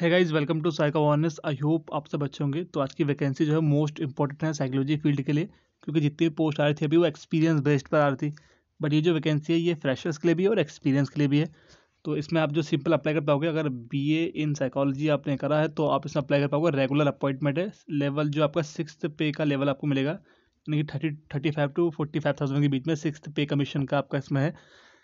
है guys welcome to psycho awareness I hope आप सब अच्छे होंगे तो आज की वैकेंसी जो है मोस्ट इंपॉर्टेंट है साइकोलॉजी फील्ड के लिए क्योंकि जितनी भी पोस्ट आ रही थी अभी वो एक्सपीरियंस बेस्ड पर आ रही थी बट ये जो वैकेंसी है ये फ्रेशर्स के लिए भी है और एक्सपीरियंस के लिए भी है तो इसमें आप जो सिंपल अप्लाई कर पाओगे अगर बी ए इन साइकोलॉजी आपने करा है तो आप इसमें अप्लाई कर पाओगे रेगुलर अपॉइंटमेंट है लेवल जो आपका सिक्स पे का लेवल आपको मिलेगा यानी कि thirty thirty five to forty five thousand के बीच में सिक्स पे कमीशन का आपका इसमें है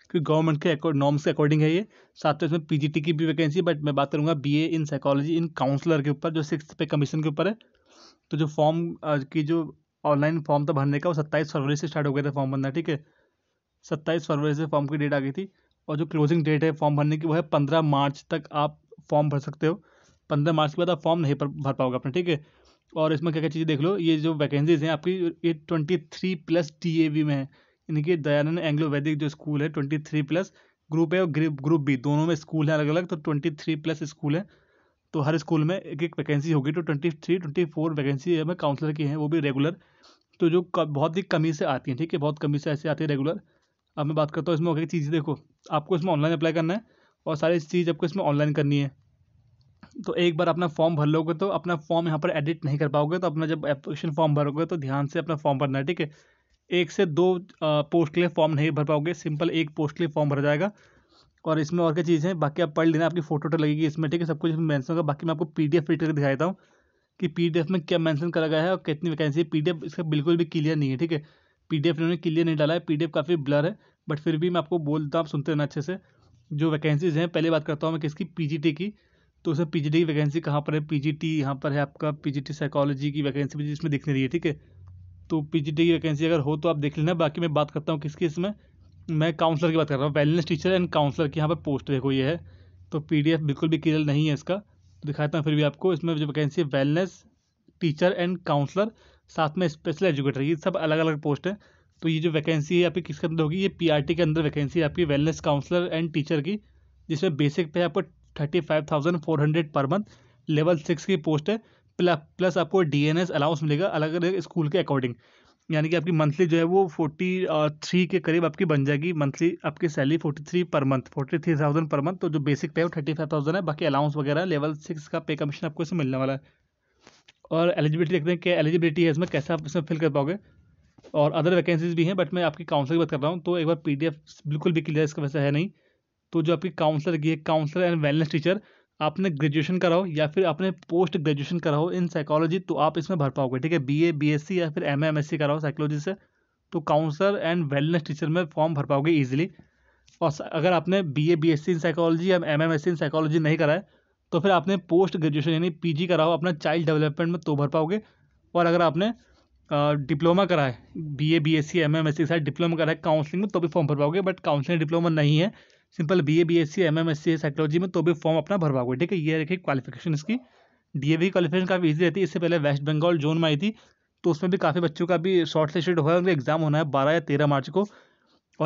क्योंकि गवर्नमेंट के नॉर्म्स के अकॉर्डिंग है ये साथ में इसमें पीजीटी की भी वैकेंसी बट मैं बात करूँगा BA in psychology in counsellor के ऊपर जो सिक्स पे कमीशन के ऊपर है तो जो फॉर्म की जो ऑनलाइन फॉर्म था भरने का वो सत्ताईस फरवरी से स्टार्ट हो गया था फॉर्म भरना ठीक है सत्ताईस फरवरी से फॉर्म की डेट आ गई थी और जो क्लोजिंग डेट है फॉर्म भरने की वो है पंद्रह मार्च तक आप फॉर्म भर सकते हो पंद्रह मार्च के बाद आप फॉर्म नहीं भर पाओगे अपना ठीक है और इसमें क्या क्या चीज़ें देख लो ये जो वैकेंसीज हैं आपकी ये twenty three plus T A V में है इनकी दयानंद एंग्लो वैदिक जो स्कूल है twenty three plus group A और ग्रुप बी दोनों में स्कूल हैं अलग अलग तो ट्वेंटी थ्री प्लस स्कूल है तो हर स्कूल में एक एक वैकेंसी होगी तो twenty three twenty four vacancy हमें काउंसलर की हैं वो भी रेगुलर तो जो बहुत ही कमी से आती हैं ठीक है बहुत कमी से ऐसे आती है रेगुलर अब मैं बात करता हूँ इसमें हो चीज़ें चीज़ देखो आपको इसमें ऑनलाइन अप्लाई करना है और सारी चीज़ आपको इसमें ऑनलाइन करनी है तो एक बार अपना फॉर्म भर लोगे तो अपना फॉर्म यहाँ पर एडिट नहीं कर पाओगे तो अपना जब एप्लीकेशन फॉर्म भरोगे तो ध्यान से अपना फॉर्म भरना है ठीक है एक से दो पोस्ट के लिए फॉर्म नहीं भर पाओगे सिंपल एक पोस्ट के लिए फॉर्म भर जाएगा और इसमें और क्या चीज़ है बाकी आप पढ़ लेना आपकी फोटो वोटो लगेगी इसमें ठीक है सब कुछ मैंसन होगा बाकी मैं आपको पी डी एफ करके दिखा देता हूँ कि पी डी एफ में क्या मैंसन करा गया है और कितनी वैकेंसी है पी डी एफ इसका बिल्कुल भी क्लियर नहीं है ठीक है पी डी एफ इन्होंने क्लियर नहीं डाला है पी डी एफ काफ़ी ब्लर है बट फिर भी मैं आपको बोलता हूँ आप सुनते रहना अच्छे से जो वैकेंसीज हैं पहले बात करता हूँ मैं किसकी पी जी टी की तो उसमें पी जी टी की वैकेंसी कहाँ पर है पी जी टी यहाँ पर है आपका पी जी टी साइकोलॉजी की वैकेंसी भी जिसमें दिखने रही है ठीक है तो पी जी की वैकेंसी अगर हो तो आप देख लेना बाकी मैं बात करता हूँ किसकी इसमें मैं काउंसलर की बात कर रहा हूँ वेलनेस टीचर एंड काउंसलर की यहाँ पर पोस्ट देखो ये है तो पी डी एफ बिल्कुल भी क्लियर नहीं है इसका तो दिखाता हूँ फिर भी आपको इसमें जो वैकेंसी है वेलनेस टीचर एंड काउंसलर साथ में स्पेशल एजुकेटर ये सब अलग अलग पोस्ट हैं तो ये जो वैकेंसी है आपकी किसके अंदर होगी ये पीआरटी e के अंदर वैकेंसी है आपकी वेलनेस काउंसलर एंड टीचर की जिसमें बेसिक पे आपको thirty five thousand four hundred per month level six की पोस्ट है प्लस आपको डी एन एस अलाउंस मिलेगा अलग अलग स्कूल के अकॉर्डिंग यानी कि आपकी मंथली जो है वो फोर्टी थ्री के करीब आपकी बन जाएगी मंथली आपकी salary forty three per month forty three thousand per month तो जो बेसिक पे है वो थर्टी फाइव थाउजेंड है बाकी अलाउंस वगैरह लेवल सिक्स का पे कमीशन आपको इसमें मिलने वाला है और एलिजिबिलिटी देखते हैं कि एलिजिबिलिटी है इसमें कैसे आप इसमें फिल कर पाओगे और अदर वैकेंसीज भी हैं बट मैं आपकी काउंसलर की बात कर रहा हूँ तो एक बार पी बिल्कुल भी क्लियर इसका वैसे है नहीं तो जो आपकी काउंसलर की है काउंसलर एंड वेलनेस टीचर आपने ग्रेजुएशन कराओ या फिर आपने पोस्ट ग्रेजुएशन कराओ इन साइकोलॉजी तो आप इसमें भर पाओगे ठीक है बीए बीएससी या फिर एस सी कराओ साइकोलॉजी से तो काउंसलर एंड वेलनेस टीचर में फॉर्म भर पाओगे ईजिली और अगर आपने बीए बीएससी इन साइकोलॉजी या एम सी इन साइकोलॉजी नहीं कराए तो फिर आपने पोस्ट ग्रेजुएशन यानी जी कराओ अपना चाइल्ड डेवलपमेंट में तो भर पाओगे और अगर आपने डिप्लोमा कराए B A B S C M M S C के साथ डिप्लोमा कराए काउंसलिंग में तो भी फॉर्म भर पाओगे बट काउंसलिंग डिप्लोमा नहीं है simple B A B S C M M S C psychology में तो भी फॉर्म अपना भरवा हुआ ठीक है ये रखिए क्वालिफिकेशन इसकी डी ए बी क्वालिफिकेशन काफ़ी ईजी रहती है इससे पहले वेस्ट बंगाल जोन में आई थी तो उसमें भी काफ़ी बच्चों का भी शॉर्ट लिस्ट हुआ है उनका एग्ज़ाम होना है बारह या तेरह मार्च को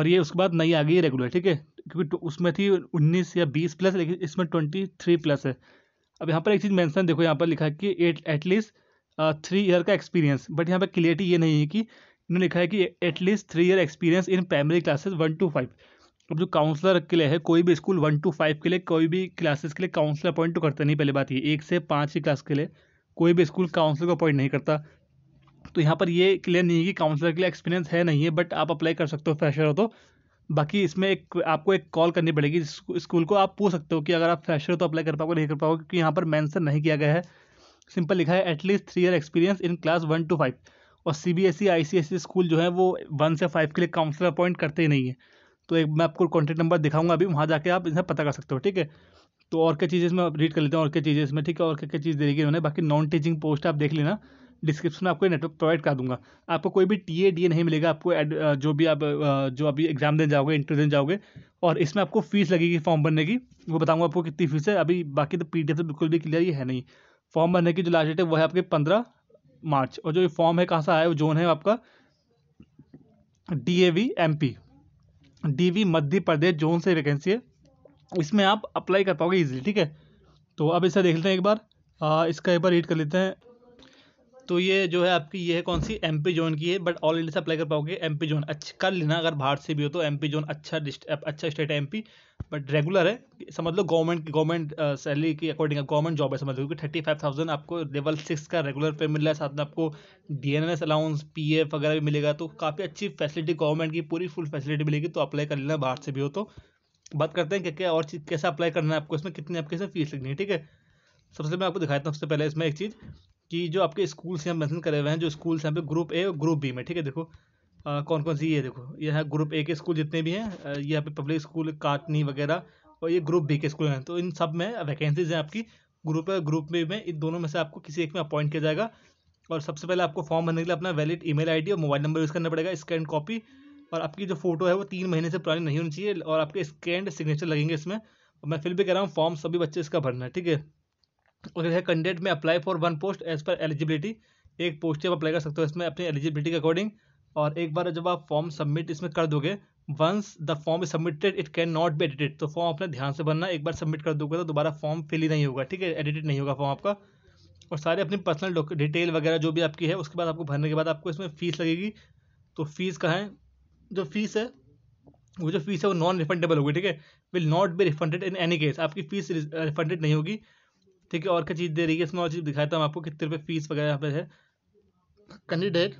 और ये उसके बाद नई आ गई है रेगुलर ठीक है क्योंकि तो उसमें थी उन्नीस या बीस प्लस लेकिन इसमें ट्वेंटी थ्री प्लस है अब यहाँ पर एक चीज़ मैंसन देखो यहाँ पर लिखा है कि एट एटलीस्ट थ्री ईयर का एक्सपीरियंस बट यहाँ पर क्लियरिटी ये नहीं है कि इन्होंने लिखा है कि at least three year experience in primary classes one two five अब जो काउंसलर के लिए है कोई भी स्कूल वन टू फाइव के लिए कोई भी क्लासेस के लिए काउंसलर अपॉइंट तो करता नहीं पहले बात ये एक से पाँच की क्लास के लिए कोई भी स्कूल काउंसलर को अपॉइंट नहीं करता तो यहाँ पर ये क्लियर नहीं है कि काउंसलर के लिए एक्सपीरियंस है नहीं है बट आप अप्लाई कर सकते हो फ्रेशर हो तो बाकी इसमें एक आपको एक कॉल करनी पड़ेगी स्कूल को आप पूछ सकते हो कि अगर आप फ्रेशर हो तो अप्लाई कर पाओगे नहीं कर पाओगे क्योंकि यहाँ पर मैंसन नहीं किया गया है सिंपल लिखा है at least three year experience in class one two five और C B S E I C S E school जो है वो वन से फाइव के लिए काउंसलर अपॉइंट करते ही नहीं है तो एक मैं आपको कॉन्टैक्ट नंबर दिखाऊंगा अभी वहाँ जाके आप इन्हें पता कर सकते हो ठीक है तो और क्या चीज़ें इसमें रीड कर लेते हैं और क्या चीज़ें इसमें ठीक है और क्या क्या चीज़ दे रही है उन्होंने बाकी नॉन टीचिंग पोस्ट आप देख लेना डिस्क्रिप्शन में आपको नेटवर्क प्रोवाइड कर दूंगा आपको कोई भी टी ए डी ए नहीं मिलेगा आपको एड, जो भी आप जो अभी एग्जाम देने जाओगे इंटरव्यू देने जाओगे और इसमें आपको फीस लगेगी फॉर्म भरने की वो बताऊंगा आपको कितनी फीस है अभी बाकी तो पी डी एफ तो बिल्कुल भी क्लियर ही है नहीं फॉर्म भरने की जो लास्ट डेट है वो है आपके पंद्रह मार्च और जो फॉर्म है कहाँ से आया वो जोन है आपका D A V M P D V Madhya Pradesh zone से वैकेंसी है इसमें आप अप्लाई कर पाओगे ईजिली ठीक है तो अब इसे देख लेते हैं एक बार आ, इसका एक बार रीड कर लेते हैं तो ये जो है आपकी ये है कौन सी एम पी जोन की है बट ऑल इंडिया से अप्लाई कर पाओगे एम पी जोन अच्छा कर लेना अगर बाहर से भी हो तो एम पी जोन अच्छा अच्छा स्टेट है एम पी बट रेगुलर है समझ लो गवर्नमेंट गवर्नमेंट सैलरी की अकॉर्डिंग गवर्नमेंट जॉब है समझ लो क्योंकि थर्टी फाइव थाउजेंड आपको लेवल सिक्स का रेगुलर पे मिल रहा है साथ में आपको D N S allowance P F वगैरह भी मिलेगा तो काफ़ी अच्छी फैसिलिटी गवर्नमेंट की पूरी फुल फैसिलिटी मिलेगी तो अप्लाई कर लेना बाहर से भी हो तो बात करते हैं क्या क्या और चीज़ कैसे अप्लाई करना है आपको इसमें कितनी आपके इसमें फीस लगनी है ठीक है सबसे मैं आपको दिखाता हूँ सबसे पहले इसमें एक चीज़ कि जो आपके स्कूल से हम मैंसन करे हुए हैं जो स्कूल से यहाँ पे ग्रुप ए और ग्रुप बी में ठीक है देखो आ, कौन कौन सी ये देखो ये है ग्रुप ए के स्कूल जितने भी हैं ये यहाँ पे पब्लिक स्कूल काटनी वगैरह और ये ग्रुप बी के स्कूल हैं तो इन सब में वैकेंसीज हैं आपकी ग्रुप ए ग्रुप बी में इन दोनों में से आपको किसी एक में अपॉइंट किया जाएगा और सबसे पहले आपको फॉर्म भरने के लिए अपना वैलिड ई मेल और मोबाइल नंबर यूज़ करना पड़ेगा स्कैन कॉपी और आपकी जो फोटो है वो तीन महीने से पुरानी नहीं होनी चाहिए और आपके स्कैंड सिग्नेचर लगेंगे इसमें और मैं फिर भी कह रहा हूँ फॉर्म सभी बच्चे इसका भरना है ठीक है और है कैंडिडेट में apply for one post as per eligibility एक पोस्ट से आप अप्लाई कर सकते हो इसमें अपनी एलिजिबिलिटी के अकॉर्डिंग और एक बार जब आप फॉर्म सबमिट इसमें कर दोगे once the form is submitted it can not be edited तो फॉर्म अपने ध्यान से भरना एक बार सबमिट कर दोगे तो दोबारा फॉर्म फिल ही नहीं होगा ठीक है एडिटेड नहीं होगा फॉर्म आपका और सारे अपनी पर्सनल डिटेल वगैरह जो भी आपकी है उसके बाद आपको भरने के बाद आपको इसमें फ़ीस लगेगी तो फीस का है जो फीस है वो जो फीस है वो नॉन रिफंडेबल होगी ठीक है will not be refunded in any case आपकी फीस रिफंडेड नहीं होगी ठीक है और क्या चीज़ दे रही है इसमें और चीज़ दिखाता हूँ आपको कितने रुपये फीस वगैरह यहाँ पे है कैंडिडेट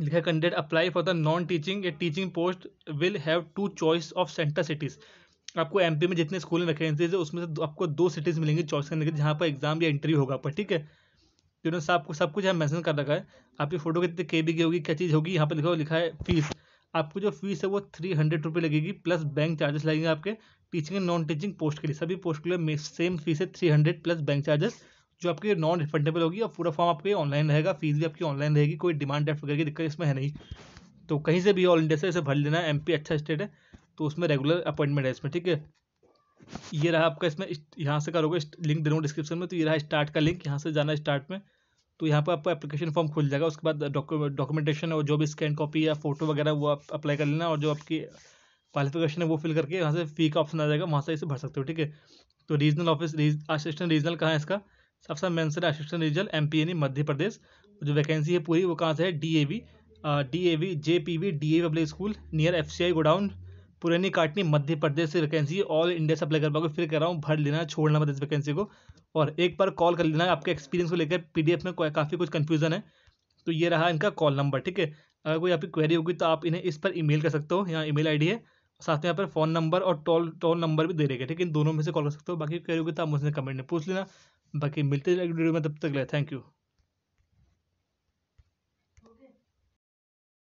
लिखा candidate apply for the non teaching या teaching post will have to choice of centre cities आपको एम में जितने स्कूल में वैकेंसीज है उसमें से आपको दो सिटीज़ मिलेंगी चॉइस करने के जहाँ पर एग्जाम या इंटरव्यू होगा आपका ठीक है जिन्होंने तो सब कुछ सब कुछ यहाँ मैसेज कर रखा है आपकी फ़ोटो कितने के बी की होगी क्या चीज़ होगी यहाँ पर लिखा लिखा है फीस आपको जो फीस है वो थ्री हंड्रेड रुपये लगेगी प्लस बैंक चार्जेस लगेंगे आपके teaching and non teaching post के लिए सभी पोस्ट के लिए सेम फीस है three hundred plus bank charges जो आपकी नॉन रिफंडेबल होगी और पूरा फॉर्म आपके ऑनलाइन रहेगा फीस भी आपकी ऑनलाइन रहेगी कोई डिमांड डेफ वगैरह की दिक्कत इसमें है नहीं तो कहीं से भी ऑल इंडिया से इसे भर लेना एम अच्छा स्टेट है तो उसमें रेगुलर अपॉइंटमेंट है इसमें ठीक है ये रहा आपका इसमें यहाँ से करोगे लिंक दे डिस्क्रिप्शन में तो ये रहा स्टार्ट का लिंक यहाँ से जाना स्टार्ट में तो यहाँ पर आपका एप्लीकेशन फॉर्म खुल जाएगा उसके बाद डॉक्यूमेंटेशन और जो भी स्कैन कॉपी या फोटो वगैरह वो आप अप्लाई कर लेना और जो आपकी क्वालिफिकेशन है वो फिल करके यहाँ से फी का ऑप्शन आ जाएगा वहाँ से इसे भर सकते हो ठीक है तो रीजनल ऑफिस असिस्टेंट रीजनल कहाँ है इसका सबसे मेन है असिस्टेंट रीजनल एम पी यानी मध्य प्रदेश जो वैकेंसी है पूरी वो कहाँ से है D A V D A V J P V D A public school near F C I godown पुरानी काटनी मध्य प्रदेश से वैकेंसी ऑल इंडिया से अप्लाई कर पाओगे फिर कह रहा हूँ भर लेना छोड़ना मत इस वैकेंसी को और एक बार कॉल कर लेना आपके एक्सपीरियंस को लेकर पीडीएफ में काफ़ी कुछ कन्फ्यूजन है तो ये रहा इनका कॉल नंबर ठीक है अगर कोई आपकी क्वेरी होगी तो आप इन्हें इस पर ई कर सकते हो यहाँ ई मेल है साथ में यहाँ पर फ़ोन नंबर और टोल टोल नंबर भी दे रहेगा ठीक है इन दोनों में से कॉल कर सकते हो बाकी क्वेरी होगी तो आप मुझसे कमेंट में पूछ लेना बाकी मिलते वीडियो में तब तक ले थैंक यू